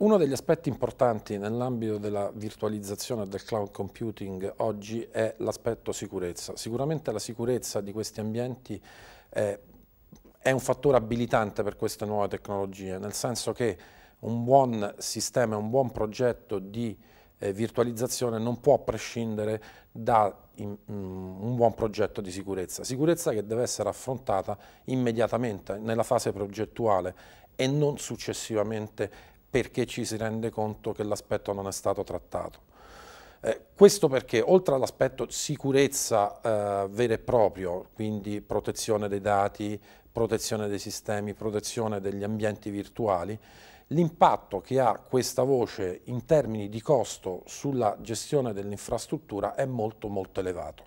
Uno degli aspetti importanti nell'ambito della virtualizzazione del cloud computing oggi è l'aspetto sicurezza. Sicuramente la sicurezza di questi ambienti è, è, un fattore abilitante per queste nuove tecnologie, nel senso che un buon sistema, un buon progetto di eh, virtualizzazione non può prescindere da in, mh, mm, un buon progetto di sicurezza. Sicurezza che deve essere affrontata immediatamente nella fase progettuale e non successivamente perché ci si rende conto che l'aspetto non è stato trattato. Eh, questo perché oltre all'aspetto sicurezza eh, vero e proprio, quindi protezione dei dati, protezione dei sistemi, protezione degli ambienti virtuali, l'impatto che ha questa voce in termini di costo sulla gestione dell'infrastruttura è molto molto elevato.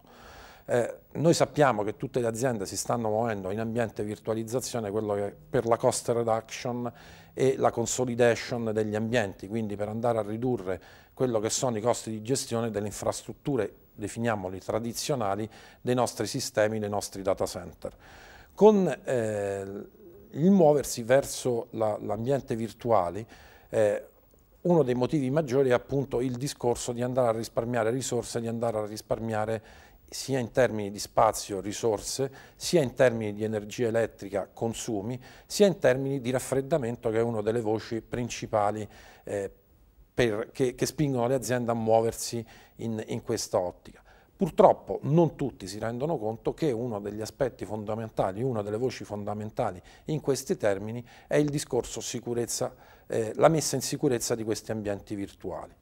Eh, noi sappiamo che tutte le aziende si stanno muovendo in ambiente virtualizzazione, quello che per la cost reduction e la consolidation degli ambienti, quindi per andare a ridurre quello che sono i costi di gestione delle infrastrutture, definiamoli tradizionali, dei nostri sistemi, dei nostri data center. Con eh, il muoversi verso l'ambiente virtuale, eh, uno dei motivi maggiori è appunto il discorso di andare a risparmiare risorse, di andare a risparmiare sia in termini di spazio, risorse, sia in termini di energia elettrica, consumi, sia in termini di raffreddamento che è una delle voci principali eh, per, che, che, spingono le aziende a muoversi in, in questa ottica. Purtroppo non tutti si rendono conto che uno degli aspetti fondamentali, una delle voci fondamentali in questi termini è il discorso sicurezza, eh, la messa in sicurezza di questi ambienti virtuali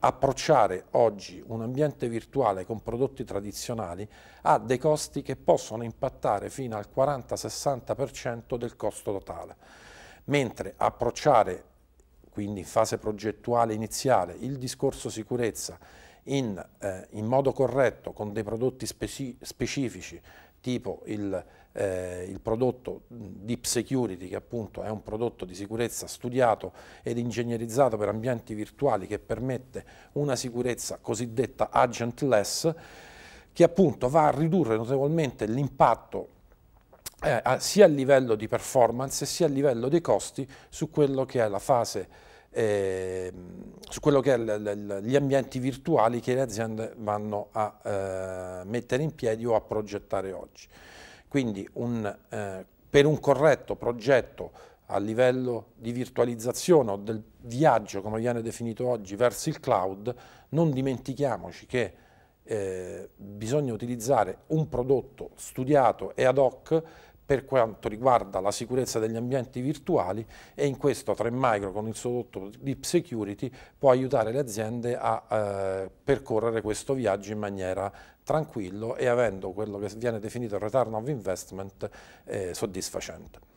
approcciare oggi un ambiente virtuale con prodotti tradizionali ha dei costi che possono impattare fino al 40-60% del costo totale, mentre approcciare, quindi in fase progettuale iniziale, il discorso sicurezza in, eh, in modo corretto con dei prodotti speci specifici tipo il, eh, il prodotto Deep Security, che appunto è un prodotto di sicurezza studiato ed ingegnerizzato per ambienti virtuali che permette una sicurezza cosiddetta agentless, che appunto va a ridurre notevolmente l'impatto eh, sia a livello di performance sia a livello dei costi su quello che è la fase Ehm, su quello che è gli ambienti virtuali che le aziende vanno a eh, mettere in piedi o a progettare oggi. Quindi un, eh, per un corretto progetto a livello di virtualizzazione o del viaggio, come viene definito oggi, verso il cloud, non dimentichiamoci che eh, bisogna utilizzare un prodotto studiato e ad hoc per quanto riguarda la sicurezza degli ambienti virtuali e in questo 3 Micro con il suo prodotto Deep Security può aiutare le aziende a eh, percorrere questo viaggio in maniera tranquillo e avendo quello che viene definito il return of investment eh, soddisfacente.